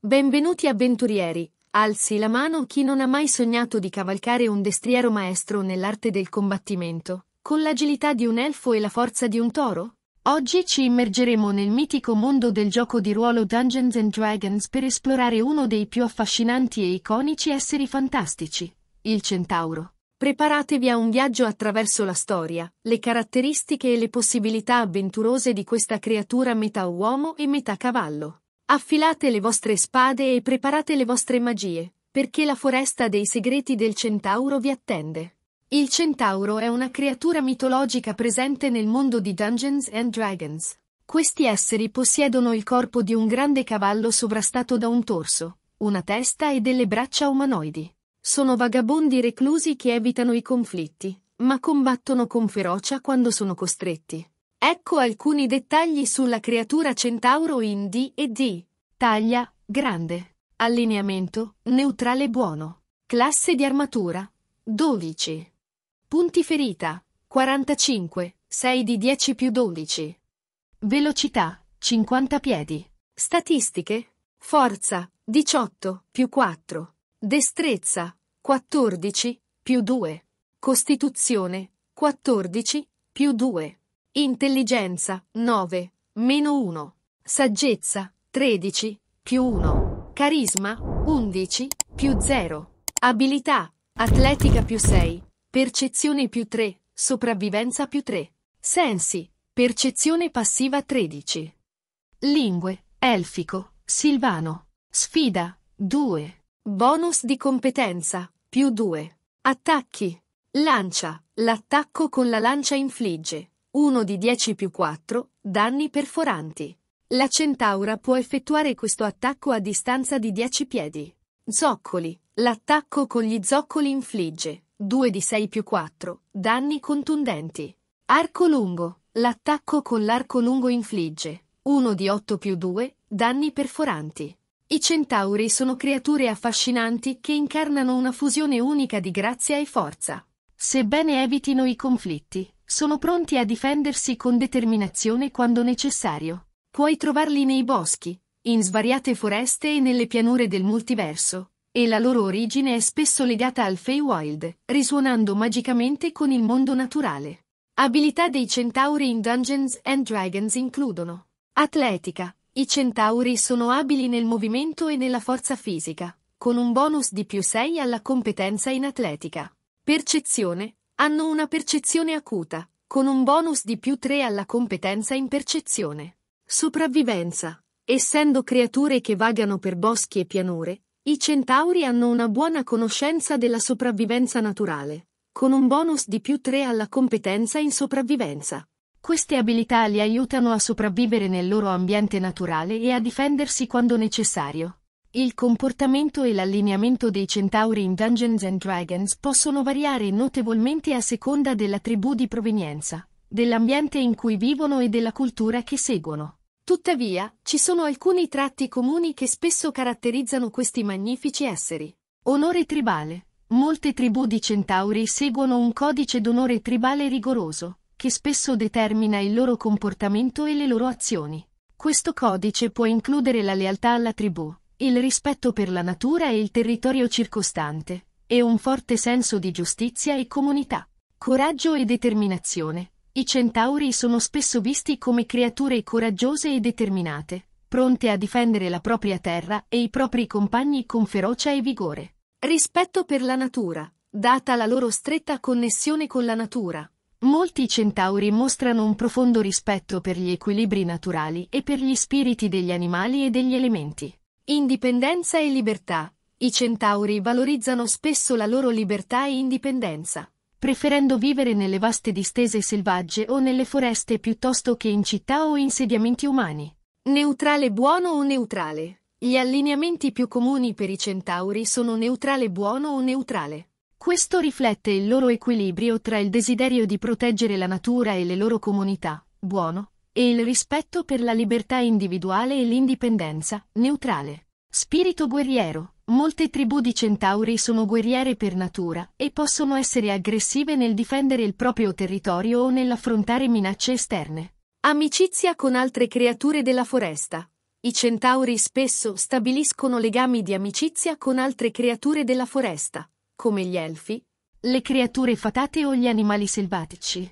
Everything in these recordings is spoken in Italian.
Benvenuti avventurieri, alzi la mano chi non ha mai sognato di cavalcare un destriero maestro nell'arte del combattimento, con l'agilità di un elfo e la forza di un toro? Oggi ci immergeremo nel mitico mondo del gioco di ruolo Dungeons Dragons per esplorare uno dei più affascinanti e iconici esseri fantastici, il centauro. Preparatevi a un viaggio attraverso la storia, le caratteristiche e le possibilità avventurose di questa creatura metà uomo e metà cavallo. Affilate le vostre spade e preparate le vostre magie, perché la foresta dei segreti del centauro vi attende. Il centauro è una creatura mitologica presente nel mondo di Dungeons and Dragons. Questi esseri possiedono il corpo di un grande cavallo sovrastato da un torso, una testa e delle braccia umanoidi. Sono vagabondi reclusi che evitano i conflitti, ma combattono con ferocia quando sono costretti. Ecco alcuni dettagli sulla creatura centauro in D&D. Taglia, grande. Allineamento, neutrale buono. Classe di armatura, 12. Punti ferita, 45, 6 di 10 più 12. Velocità, 50 piedi. Statistiche, forza, 18, più 4. Destrezza, 14, più 2. Costituzione, 14, più 2. Intelligenza, 9, meno 1. Saggezza, 13, più 1, carisma, 11, più 0, abilità, atletica più 6, percezione più 3, sopravvivenza più 3, sensi, percezione passiva 13. Lingue, elfico, silvano, sfida, 2, bonus di competenza, più 2, attacchi, lancia, l'attacco con la lancia infligge, 1 di 10 più 4, danni perforanti. La centaura può effettuare questo attacco a distanza di 10 piedi. Zoccoli. L'attacco con gli zoccoli infligge 2 di 6 più 4 danni contundenti. Arco lungo. L'attacco con l'arco lungo infligge 1 di 8 più 2 danni perforanti. I centauri sono creature affascinanti che incarnano una fusione unica di grazia e forza. Sebbene evitino i conflitti, sono pronti a difendersi con determinazione quando necessario. Puoi trovarli nei boschi, in svariate foreste e nelle pianure del multiverso, e la loro origine è spesso legata al Feywild, risuonando magicamente con il mondo naturale. Abilità dei centauri in Dungeons and Dragons includono Atletica. I centauri sono abili nel movimento e nella forza fisica, con un bonus di più 6 alla competenza in atletica. Percezione. Hanno una percezione acuta, con un bonus di più 3 alla competenza in percezione. Sopravvivenza. Essendo creature che vagano per boschi e pianure, i centauri hanno una buona conoscenza della sopravvivenza naturale, con un bonus di più 3 alla competenza in sopravvivenza. Queste abilità li aiutano a sopravvivere nel loro ambiente naturale e a difendersi quando necessario. Il comportamento e l'allineamento dei centauri in Dungeons and Dragons possono variare notevolmente a seconda della tribù di provenienza, dell'ambiente in cui vivono e della cultura che seguono. Tuttavia, ci sono alcuni tratti comuni che spesso caratterizzano questi magnifici esseri. Onore tribale. Molte tribù di centauri seguono un codice d'onore tribale rigoroso, che spesso determina il loro comportamento e le loro azioni. Questo codice può includere la lealtà alla tribù, il rispetto per la natura e il territorio circostante, e un forte senso di giustizia e comunità. Coraggio e determinazione. I centauri sono spesso visti come creature coraggiose e determinate, pronte a difendere la propria terra e i propri compagni con ferocia e vigore. Rispetto per la natura, data la loro stretta connessione con la natura. Molti centauri mostrano un profondo rispetto per gli equilibri naturali e per gli spiriti degli animali e degli elementi. Indipendenza e libertà. I centauri valorizzano spesso la loro libertà e indipendenza preferendo vivere nelle vaste distese selvagge o nelle foreste piuttosto che in città o insediamenti umani. Neutrale buono o neutrale? Gli allineamenti più comuni per i centauri sono neutrale buono o neutrale. Questo riflette il loro equilibrio tra il desiderio di proteggere la natura e le loro comunità, buono, e il rispetto per la libertà individuale e l'indipendenza, neutrale. Spirito guerriero. Molte tribù di centauri sono guerriere per natura e possono essere aggressive nel difendere il proprio territorio o nell'affrontare minacce esterne. Amicizia con altre creature della foresta. I centauri spesso stabiliscono legami di amicizia con altre creature della foresta, come gli elfi, le creature fatate o gli animali selvatici.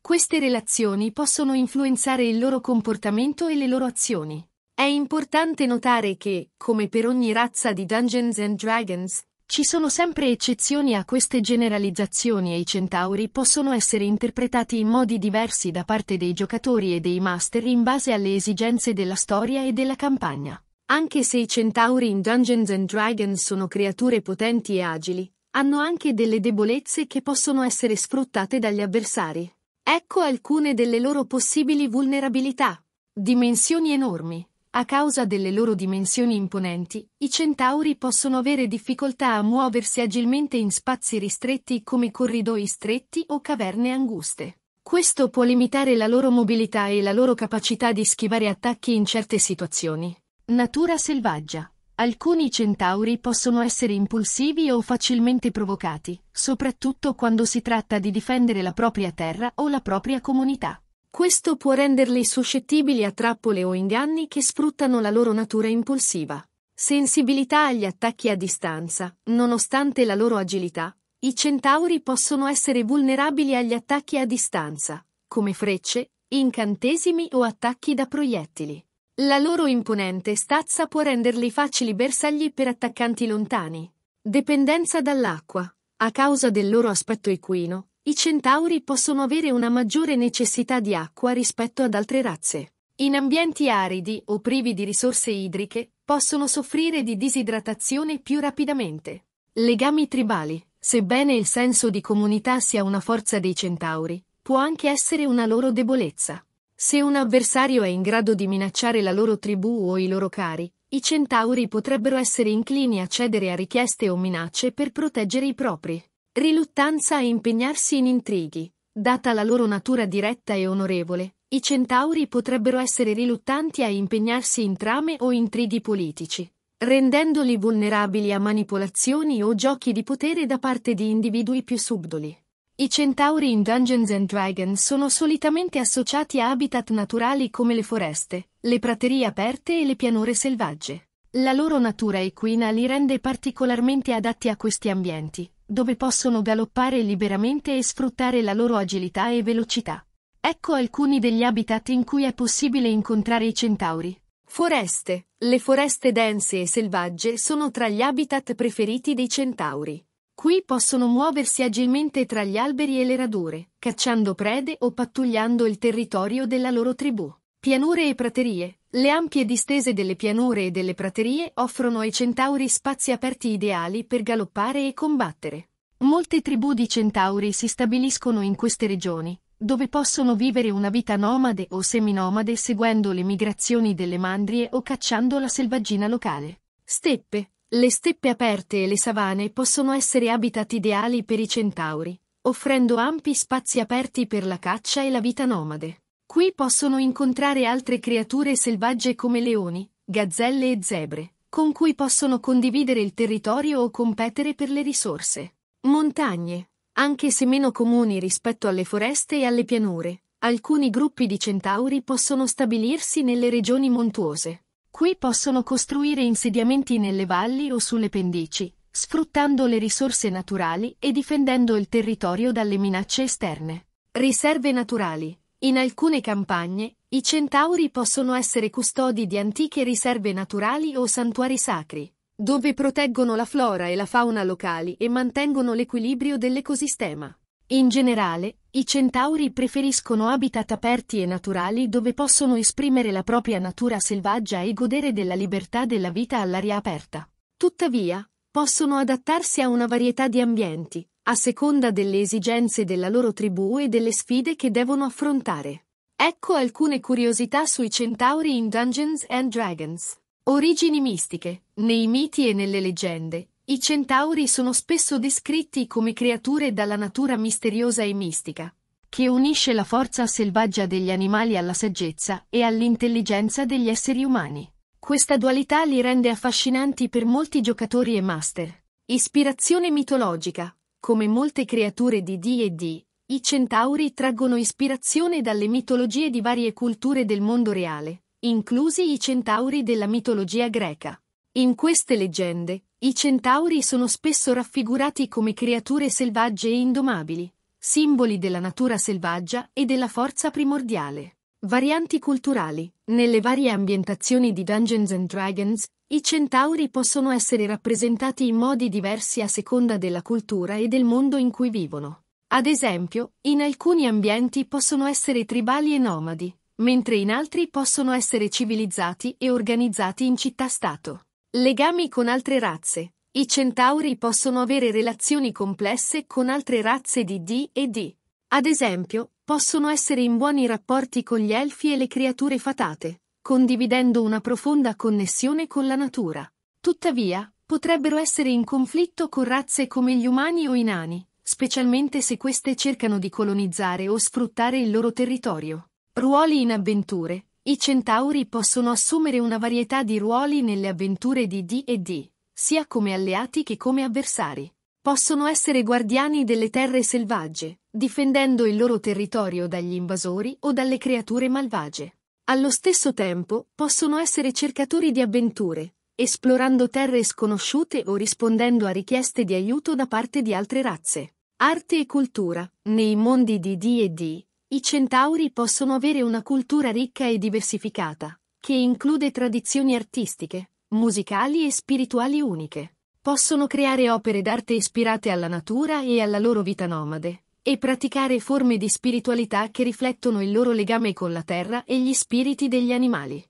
Queste relazioni possono influenzare il loro comportamento e le loro azioni. È importante notare che, come per ogni razza di Dungeons and Dragons, ci sono sempre eccezioni a queste generalizzazioni e i centauri possono essere interpretati in modi diversi da parte dei giocatori e dei master in base alle esigenze della storia e della campagna. Anche se i centauri in Dungeons and Dragons sono creature potenti e agili, hanno anche delle debolezze che possono essere sfruttate dagli avversari. Ecco alcune delle loro possibili vulnerabilità. Dimensioni enormi. A causa delle loro dimensioni imponenti, i centauri possono avere difficoltà a muoversi agilmente in spazi ristretti come corridoi stretti o caverne anguste. Questo può limitare la loro mobilità e la loro capacità di schivare attacchi in certe situazioni. Natura selvaggia. Alcuni centauri possono essere impulsivi o facilmente provocati, soprattutto quando si tratta di difendere la propria terra o la propria comunità. Questo può renderli suscettibili a trappole o inganni che sfruttano la loro natura impulsiva. Sensibilità agli attacchi a distanza, nonostante la loro agilità, i centauri possono essere vulnerabili agli attacchi a distanza, come frecce, incantesimi o attacchi da proiettili. La loro imponente stazza può renderli facili bersagli per attaccanti lontani. Dipendenza dall'acqua. A causa del loro aspetto equino, i centauri possono avere una maggiore necessità di acqua rispetto ad altre razze. In ambienti aridi o privi di risorse idriche, possono soffrire di disidratazione più rapidamente. Legami tribali. Sebbene il senso di comunità sia una forza dei centauri, può anche essere una loro debolezza. Se un avversario è in grado di minacciare la loro tribù o i loro cari, i centauri potrebbero essere inclini a cedere a richieste o minacce per proteggere i propri. Riluttanza a impegnarsi in intrighi. Data la loro natura diretta e onorevole, i centauri potrebbero essere riluttanti a impegnarsi in trame o intrighi politici, rendendoli vulnerabili a manipolazioni o giochi di potere da parte di individui più subdoli. I centauri in Dungeons and Dragons sono solitamente associati a habitat naturali come le foreste, le praterie aperte e le pianure selvagge. La loro natura equina li rende particolarmente adatti a questi ambienti, dove possono galoppare liberamente e sfruttare la loro agilità e velocità. Ecco alcuni degli habitat in cui è possibile incontrare i centauri. Foreste. Le foreste dense e selvagge sono tra gli habitat preferiti dei centauri. Qui possono muoversi agilmente tra gli alberi e le radure, cacciando prede o pattugliando il territorio della loro tribù. Pianure e praterie. Le ampie distese delle pianure e delle praterie offrono ai centauri spazi aperti ideali per galoppare e combattere. Molte tribù di centauri si stabiliscono in queste regioni, dove possono vivere una vita nomade o seminomade seguendo le migrazioni delle mandrie o cacciando la selvaggina locale. Steppe. Le steppe aperte e le savane possono essere habitat ideali per i centauri, offrendo ampi spazi aperti per la caccia e la vita nomade. Qui possono incontrare altre creature selvagge come leoni, gazzelle e zebre, con cui possono condividere il territorio o competere per le risorse. Montagne, anche se meno comuni rispetto alle foreste e alle pianure, alcuni gruppi di centauri possono stabilirsi nelle regioni montuose. Qui possono costruire insediamenti nelle valli o sulle pendici, sfruttando le risorse naturali e difendendo il territorio dalle minacce esterne. Riserve naturali in alcune campagne, i centauri possono essere custodi di antiche riserve naturali o santuari sacri, dove proteggono la flora e la fauna locali e mantengono l'equilibrio dell'ecosistema. In generale, i centauri preferiscono habitat aperti e naturali dove possono esprimere la propria natura selvaggia e godere della libertà della vita all'aria aperta. Tuttavia, possono adattarsi a una varietà di ambienti, a seconda delle esigenze della loro tribù e delle sfide che devono affrontare. Ecco alcune curiosità sui centauri in Dungeons and Dragons. Origini mistiche. Nei miti e nelle leggende, i centauri sono spesso descritti come creature dalla natura misteriosa e mistica, che unisce la forza selvaggia degli animali alla saggezza e all'intelligenza degli esseri umani. Questa dualità li rende affascinanti per molti giocatori e master. Ispirazione mitologica. Come molte creature di D&D, i centauri traggono ispirazione dalle mitologie di varie culture del mondo reale, inclusi i centauri della mitologia greca. In queste leggende, i centauri sono spesso raffigurati come creature selvagge e indomabili, simboli della natura selvaggia e della forza primordiale. Varianti culturali. Nelle varie ambientazioni di Dungeons and Dragons, i centauri possono essere rappresentati in modi diversi a seconda della cultura e del mondo in cui vivono. Ad esempio, in alcuni ambienti possono essere tribali e nomadi, mentre in altri possono essere civilizzati e organizzati in città-stato. Legami con altre razze. I centauri possono avere relazioni complesse con altre razze di D e D. Ad esempio, possono essere in buoni rapporti con gli elfi e le creature fatate, condividendo una profonda connessione con la natura. Tuttavia, potrebbero essere in conflitto con razze come gli umani o i nani, specialmente se queste cercano di colonizzare o sfruttare il loro territorio. Ruoli in avventure. I centauri possono assumere una varietà di ruoli nelle avventure di D&D, sia come alleati che come avversari possono essere guardiani delle terre selvagge, difendendo il loro territorio dagli invasori o dalle creature malvagie. Allo stesso tempo, possono essere cercatori di avventure, esplorando terre sconosciute o rispondendo a richieste di aiuto da parte di altre razze. Arte e cultura. Nei mondi di D&D, i centauri possono avere una cultura ricca e diversificata, che include tradizioni artistiche, musicali e spirituali uniche possono creare opere d'arte ispirate alla natura e alla loro vita nomade, e praticare forme di spiritualità che riflettono il loro legame con la terra e gli spiriti degli animali.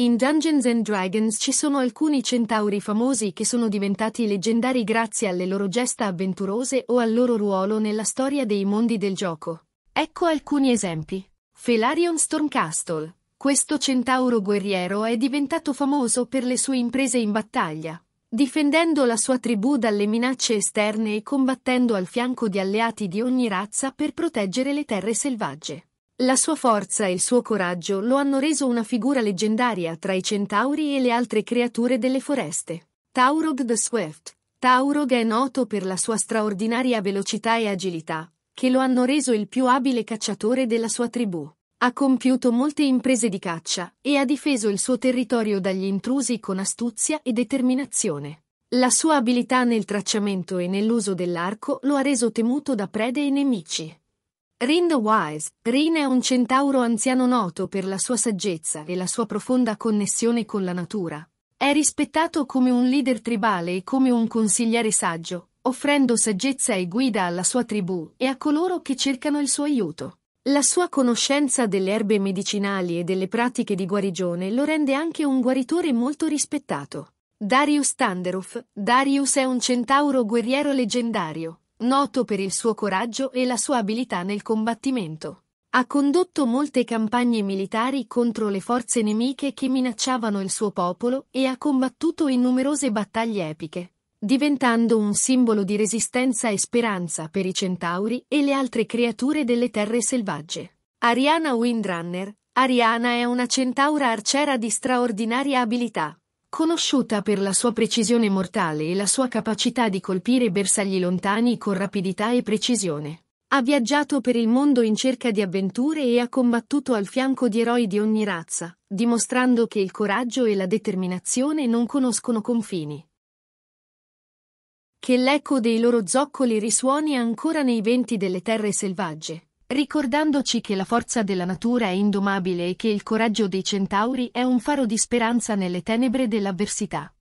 In Dungeons and Dragons ci sono alcuni centauri famosi che sono diventati leggendari grazie alle loro gesta avventurose o al loro ruolo nella storia dei mondi del gioco. Ecco alcuni esempi. Felarion Stormcastle questo centauro guerriero è diventato famoso per le sue imprese in battaglia, difendendo la sua tribù dalle minacce esterne e combattendo al fianco di alleati di ogni razza per proteggere le terre selvagge. La sua forza e il suo coraggio lo hanno reso una figura leggendaria tra i centauri e le altre creature delle foreste. Taurog the Swift. Taurog è noto per la sua straordinaria velocità e agilità, che lo hanno reso il più abile cacciatore della sua tribù. Ha compiuto molte imprese di caccia e ha difeso il suo territorio dagli intrusi con astuzia e determinazione. La sua abilità nel tracciamento e nell'uso dell'arco lo ha reso temuto da prede e nemici. Rin the Wise, Rin è un centauro anziano noto per la sua saggezza e la sua profonda connessione con la natura. È rispettato come un leader tribale e come un consigliere saggio, offrendo saggezza e guida alla sua tribù e a coloro che cercano il suo aiuto. La sua conoscenza delle erbe medicinali e delle pratiche di guarigione lo rende anche un guaritore molto rispettato. Darius Tanderoff, Darius è un centauro guerriero leggendario, noto per il suo coraggio e la sua abilità nel combattimento. Ha condotto molte campagne militari contro le forze nemiche che minacciavano il suo popolo e ha combattuto in numerose battaglie epiche, diventando un simbolo di resistenza e speranza per i centauri e le altre creature delle terre selvagge. Ariana Windrunner Ariana è una centaura arciera di straordinaria abilità. Conosciuta per la sua precisione mortale e la sua capacità di colpire bersagli lontani con rapidità e precisione. Ha viaggiato per il mondo in cerca di avventure e ha combattuto al fianco di eroi di ogni razza, dimostrando che il coraggio e la determinazione non conoscono confini che l'eco dei loro zoccoli risuoni ancora nei venti delle terre selvagge, ricordandoci che la forza della natura è indomabile e che il coraggio dei centauri è un faro di speranza nelle tenebre dell'avversità.